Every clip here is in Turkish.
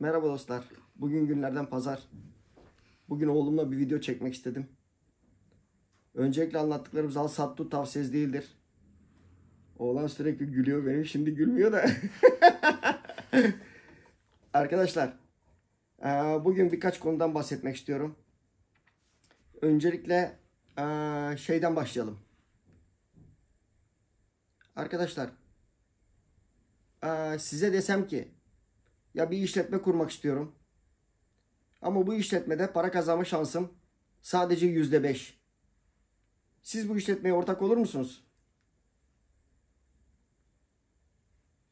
Merhaba dostlar. Bugün günlerden pazar. Bugün oğlumla bir video çekmek istedim. Öncelikle anlattıklarımız al sat tavsiyesi değildir. Oğlan sürekli gülüyor benim şimdi gülmüyor da. Arkadaşlar e, bugün birkaç konudan bahsetmek istiyorum. Öncelikle e, şeyden başlayalım. Arkadaşlar e, size desem ki ya bir işletme kurmak istiyorum. Ama bu işletmede para kazanma şansım sadece yüzde beş. Siz bu işletmeye ortak olur musunuz?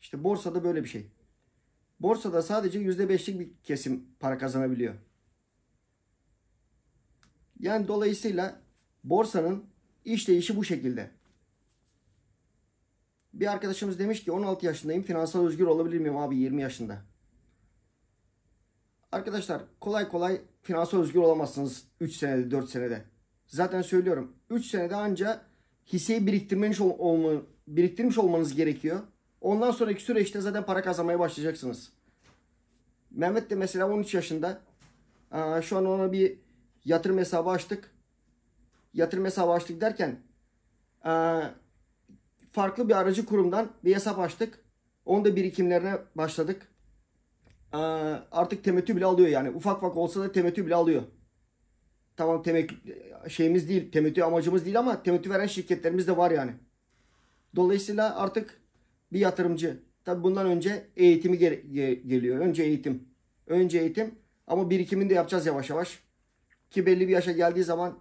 İşte borsada böyle bir şey. Borsada sadece yüzde beşlik bir kesim para kazanabiliyor. Yani dolayısıyla borsanın işleyişi bu şekilde. Bir arkadaşımız demiş ki 16 yaşındayım finansal özgür olabilir miyim abi 20 yaşında? Arkadaşlar kolay kolay finansal özgür olamazsınız 3 senede 4 senede. Zaten söylüyorum 3 senede anca hisseyi biriktirmiş, ol, olma, biriktirmiş olmanız gerekiyor. Ondan sonraki süreçte zaten para kazanmaya başlayacaksınız. Mehmet de mesela 13 yaşında. Aa, şu an ona bir yatırım hesabı açtık. Yatırım hesabı açtık derken aa, farklı bir aracı kurumdan bir hesap açtık. Onu da birikimlerine başladık. Ee, artık temettü bile alıyor yani. Ufak ufak olsa da temettü bile alıyor. Tamam temek şeyimiz değil, temettü amacımız değil ama temettü veren şirketlerimiz de var yani. Dolayısıyla artık bir yatırımcı. Tabi bundan önce eğitimi gel geliyor. Önce eğitim. Önce eğitim ama birikimini de yapacağız yavaş yavaş. Ki belli bir yaşa geldiği zaman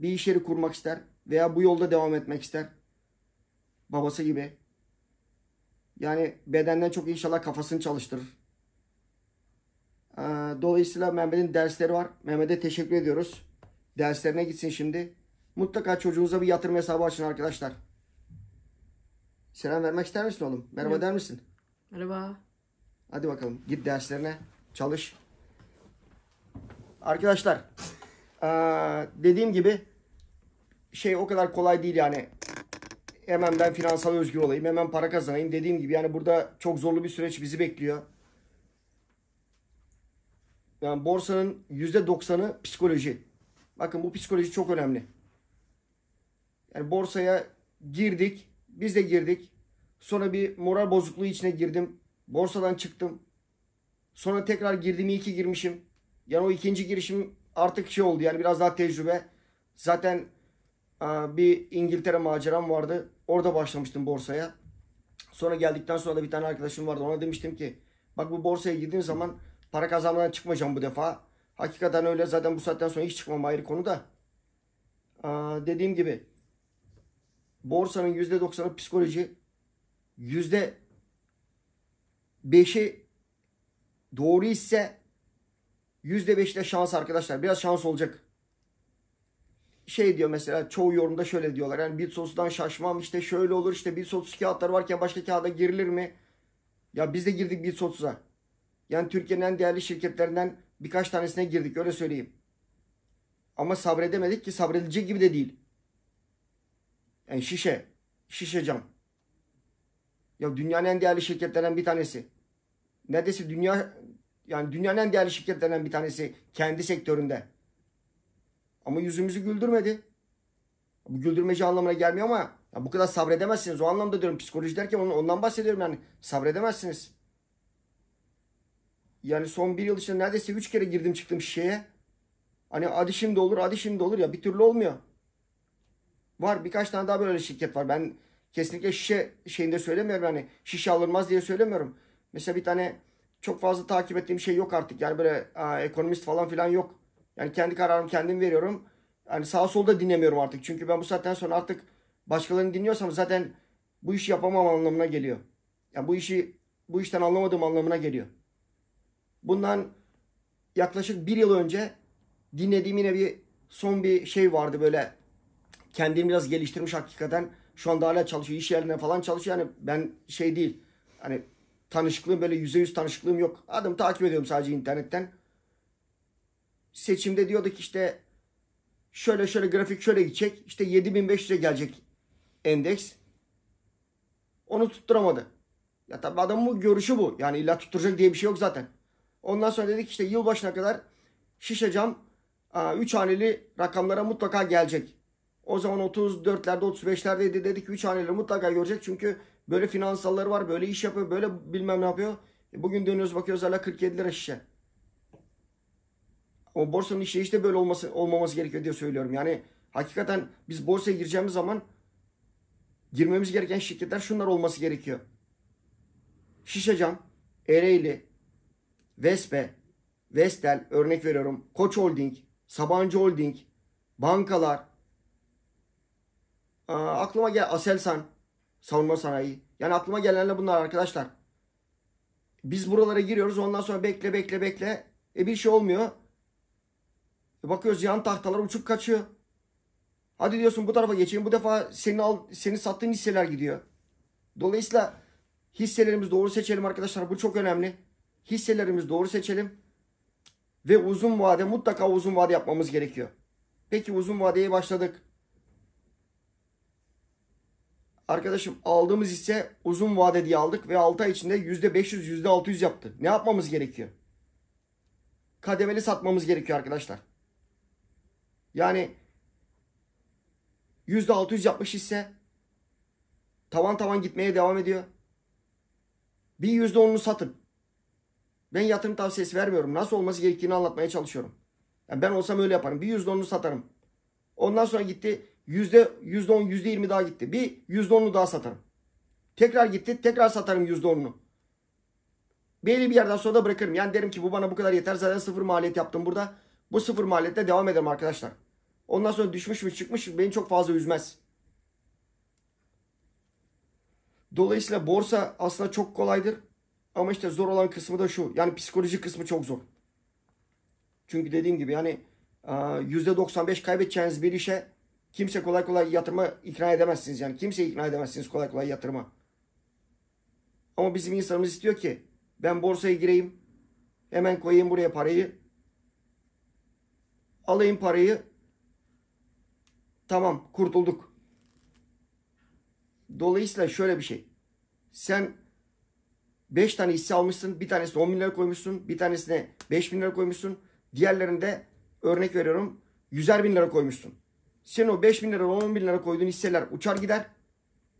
bir iş yeri kurmak ister veya bu yolda devam etmek ister. Babası gibi. Yani bedenden çok inşallah kafasını çalıştırır. Ee, dolayısıyla Mehmet'in dersleri var. Mehmet'e teşekkür ediyoruz. Derslerine gitsin şimdi. Mutlaka çocuğunuza bir yatırım hesabı açın arkadaşlar. Selam vermek ister misin oğlum? Merhaba Hı. der misin? Merhaba. Hadi bakalım git derslerine çalış. Arkadaşlar ee, dediğim gibi şey o kadar kolay değil yani. Hemen ben finansal özgür olayım, hemen para kazanayım. Dediğim gibi yani burada çok zorlu bir süreç bizi bekliyor. Yani borsanın %90'ı psikoloji. Bakın bu psikoloji çok önemli. Yani borsaya girdik. Biz de girdik. Sonra bir moral bozukluğu içine girdim. Borsadan çıktım. Sonra tekrar girdim. İyi ki girmişim. Yani o ikinci girişim artık şey oldu. Yani biraz daha tecrübe. Zaten bir İngiltere maceram vardı. Orada başlamıştım borsaya. Sonra geldikten sonra da bir tane arkadaşım vardı. Ona demiştim ki bak bu borsaya girdiğin zaman Para kazanmadan çıkmayacağım bu defa. Hakikaten öyle zaten bu saatten sonra hiç çıkmam ayrı konu da. dediğim gibi borsanın %90'ı psikoloji, %5'i doğru ise %5 de şans arkadaşlar. Biraz şans olacak. Şey diyor mesela çoğu yorumda şöyle diyorlar. Yani bir sosudan şaşmam işte şöyle olur işte bir sosu varken başka kağıda girilir mi? Ya biz de girdik bir sosuza. Yani Türkiye'nin en değerli şirketlerinden birkaç tanesine girdik öyle söyleyeyim. Ama sabredemedik ki sabredilecek gibi de değil. Yani şişe, şişe cam. Ya dünyanın en değerli şirketlerinden bir tanesi. Neredeyse dünya yani dünyanın en değerli şirketlerinden bir tanesi kendi sektöründe. Ama yüzümüzü güldürmedi. Bu güldürmeci anlamına gelmiyor ama ya bu kadar sabredemezsiniz. O anlamda diyorum psikoloji derken ondan bahsediyorum yani sabredemezsiniz. Yani son bir yıl içinde neredeyse üç kere girdim çıktım şişeye. Hani hadi şimdi olur hadi şimdi olur ya bir türlü olmuyor. Var birkaç tane daha böyle şirket var. Ben kesinlikle şişe şeyinde söylemiyorum yani şişe alınmaz diye söylemiyorum. Mesela bir tane çok fazla takip ettiğim şey yok artık. Yani böyle a, ekonomist falan filan yok. Yani kendi kararımı kendim veriyorum. Yani sağ solda dinlemiyorum artık. Çünkü ben bu saatten sonra artık başkalarını dinliyorsam zaten bu işi yapamam anlamına geliyor. Yani bu işi bu işten anlamadığım anlamına geliyor bundan yaklaşık bir yıl önce dinlediğim yine bir son bir şey vardı böyle kendimi biraz geliştirmiş hakikaten. Şu anda hala çalışıyor. iş yerlerine falan çalışıyor. Yani ben şey değil. Hani tanışıklığım böyle yüzde yüz tanışıklığım yok. Adımı takip ediyorum sadece internetten. Seçimde diyorduk işte şöyle şöyle grafik şöyle gidecek. İşte 7500'e gelecek endeks. Onu tutturamadı. Ya tabi adamın bu görüşü bu. Yani illa tutturacak diye bir şey yok zaten. Ondan sonra dedik işte yılbaşına kadar şişe cam 3 haneli rakamlara mutlaka gelecek. O zaman 34'lerde 35'lerdeydi dedik ki 3 haneleri mutlaka görecek. Çünkü böyle finansalları var böyle iş yapıyor böyle bilmem ne yapıyor. E, bugün dönüyoruz bakıyoruz hala 47 lira şişe. O borsanın işleyişi işte böyle olması, olmaması gerekiyor diye söylüyorum. Yani hakikaten biz borsaya gireceğimiz zaman girmemiz gereken şirketler şunlar olması gerekiyor. Şişecam, Ereğli, Vespe, Vestel örnek veriyorum. Koç Holding, Sabancı Holding, bankalar, Aa, aklıma gel Aselsan, savunma sanayi. Yani aklıma gelenler bunlar arkadaşlar. Biz buralara giriyoruz ondan sonra bekle bekle bekle. E bir şey olmuyor. E bakıyoruz yan tahtalar uçup kaçıyor. Hadi diyorsun bu tarafa geçeyim. Bu defa seni al, seni sattığın hisseler gidiyor. Dolayısıyla hisselerimizi doğru seçelim arkadaşlar. Bu çok önemli. Hisselerimizi doğru seçelim. Ve uzun vade mutlaka uzun vade yapmamız gerekiyor. Peki uzun vadeye başladık. Arkadaşım aldığımız ise uzun vade diye aldık ve 6 ay içinde %500 %600 yaptı. Ne yapmamız gerekiyor? Kademeli satmamız gerekiyor arkadaşlar. Yani %600 yapmış ise tavan tavan gitmeye devam ediyor. Bir %10'unu satın. Ben yatırım tavsiyesi vermiyorum. Nasıl olması gerektiğini anlatmaya çalışıyorum. Yani ben olsam öyle yaparım. Bir yüzde onunu satarım. Ondan sonra gitti yüzde yüzde on yüzde yirmi daha gitti. Bir yüzde onu daha satarım. Tekrar gitti tekrar satarım yüzde onunu. Belli bir yerden sonra da bırakırım. Yani derim ki bu bana bu kadar yeter. Zaten sıfır maliyet yaptım burada. Bu sıfır maliyetle devam ederim arkadaşlar. Ondan sonra düşmüş mü çıkmış mı beni çok fazla üzmez. Dolayısıyla borsa aslında çok kolaydır. Ama işte zor olan kısmı da şu. Yani psikolojik kısmı çok zor. Çünkü dediğim gibi yani %95 kaybedeceğiniz bir işe kimse kolay kolay yatırma ikna edemezsiniz. Yani kimse ikna edemezsiniz kolay kolay yatırma. Ama bizim insanımız istiyor ki ben borsaya gireyim. Hemen koyayım buraya parayı. Alayım parayı. Tamam kurtulduk. Dolayısıyla şöyle bir şey. Sen 5 tane hisse almışsın. Bir tanesine 10 bin lira koymuşsun. Bir tanesine 5 bin lira koymuşsun. Diğerlerinde örnek veriyorum 100'er bin lira koymuşsun. Sen o 5 bin lira 10 bin lira koyduğun hisseler uçar gider.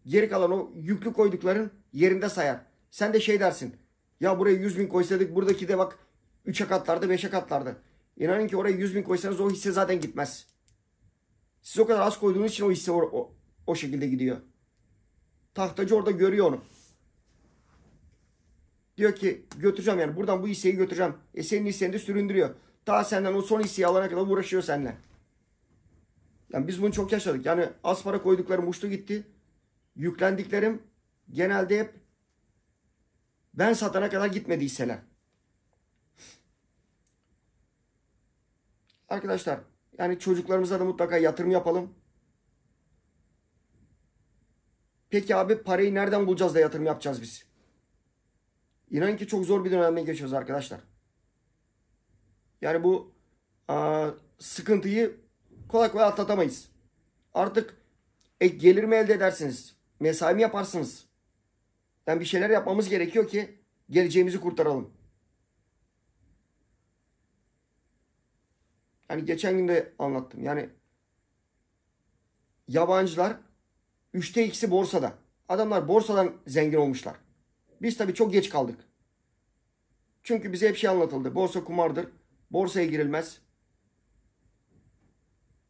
Geri kalan o yüklü koydukların yerinde sayar. Sen de şey dersin. Ya buraya 100 bin koysaydık buradaki de bak 3'e katlardı 5'e katlardı. İnanın ki oraya 100 bin koysanız o hisse zaten gitmez. Siz o kadar az koyduğunuz için o hisse o, o, o şekilde gidiyor. Tahtacı orada görüyor onu. Diyor ki götüreceğim yani buradan bu hisseyi götüreceğim. E senin hisseni de süründürüyor. Ta senden o son hisseyi alana kadar uğraşıyor seninle. Yani biz bunu çok yaşadık. Yani az para koyduklarım uçtu gitti. Yüklendiklerim genelde hep ben satana kadar gitmedi hisseler. Arkadaşlar yani çocuklarımıza da mutlaka yatırım yapalım. Peki abi parayı nereden bulacağız da yatırım yapacağız biz? İnanın ki çok zor bir dönemden geçiyoruz arkadaşlar. Yani bu a, sıkıntıyı kolay kolay atlatamayız. Artık ek gelir mi elde edersiniz? Mesai mi yaparsınız? Yani bir şeyler yapmamız gerekiyor ki geleceğimizi kurtaralım. Yani geçen gün de anlattım. Yani yabancılar 3'te ikisi borsada. Adamlar borsadan zengin olmuşlar. Biz tabii çok geç kaldık. Çünkü bize hep şey anlatıldı. Borsa kumardır. Borsaya girilmez.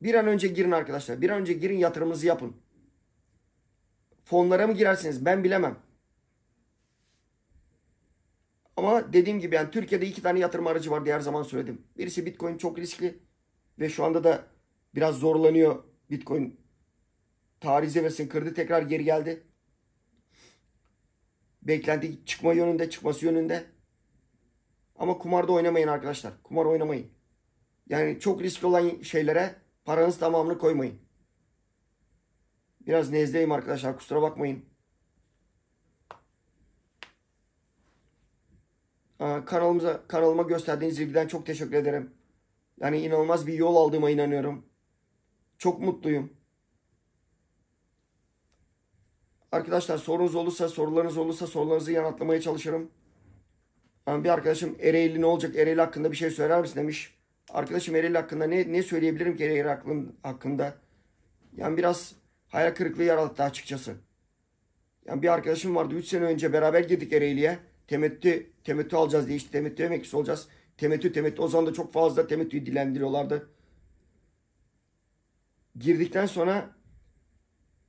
Bir an önce girin arkadaşlar. Bir an önce girin yatırımınızı yapın. Fonlara mı girersiniz? Ben bilemem. Ama dediğim gibi yani Türkiye'de iki tane yatırım aracı var Diğer zaman söyledim. Birisi Bitcoin çok riskli ve şu anda da biraz zorlanıyor Bitcoin tarize versin kırdı tekrar geri geldi. Beklenti çıkma yönünde çıkması yönünde. Ama kumarda oynamayın arkadaşlar. Kumar oynamayın. Yani çok riskli olan şeylere paranız tamamını koymayın. Biraz nezleyim arkadaşlar kusura bakmayın. kanalımıza kanalıma gösterdiğiniz ilgiden çok teşekkür ederim. Yani inanılmaz bir yol aldığıma inanıyorum. Çok mutluyum. Arkadaşlar sorunuz olursa, sorularınız olursa sorularınızı yanıtlamaya çalışırım bir arkadaşım Ereğli ne olacak? Ereğli hakkında bir şey söyler misin demiş. Arkadaşım Ereğli hakkında ne, ne söyleyebilirim ki Ereğli hakkında? Yani biraz hayal kırıklığı yarattı açıkçası. Yani bir arkadaşım vardı 3 sene önce beraber girdik Ereğli'ye. Temettü, temettü alacağız diye işte temettü emeklisi olacağız. Temettü temettü o zaman da çok fazla temettüyü dilendiriyorlardı. Girdikten sonra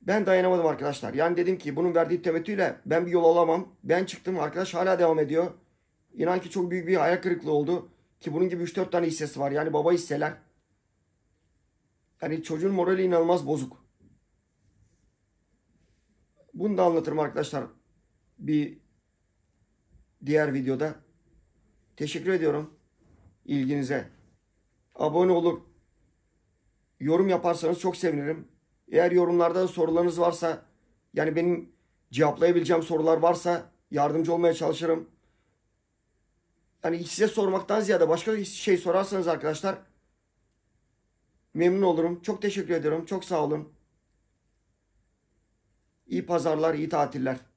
ben dayanamadım arkadaşlar. Yani dedim ki bunun verdiği temettüyle ben bir yol alamam. Ben çıktım arkadaş hala devam ediyor. İnan ki çok büyük bir ayak kırıklığı oldu. Ki bunun gibi 3-4 tane hissesi var. Yani baba hisseler. Yani çocuğun morali inanılmaz bozuk. Bunu da anlatırım arkadaşlar. Bir diğer videoda. Teşekkür ediyorum ilginize. Abone olur. Yorum yaparsanız çok sevinirim. Eğer yorumlarda sorularınız varsa yani benim cevaplayabileceğim sorular varsa yardımcı olmaya çalışırım hani size sormaktan ziyade başka şey sorarsanız arkadaşlar memnun olurum. Çok teşekkür ediyorum. Çok sağ olun. İyi pazarlar, iyi tatiller.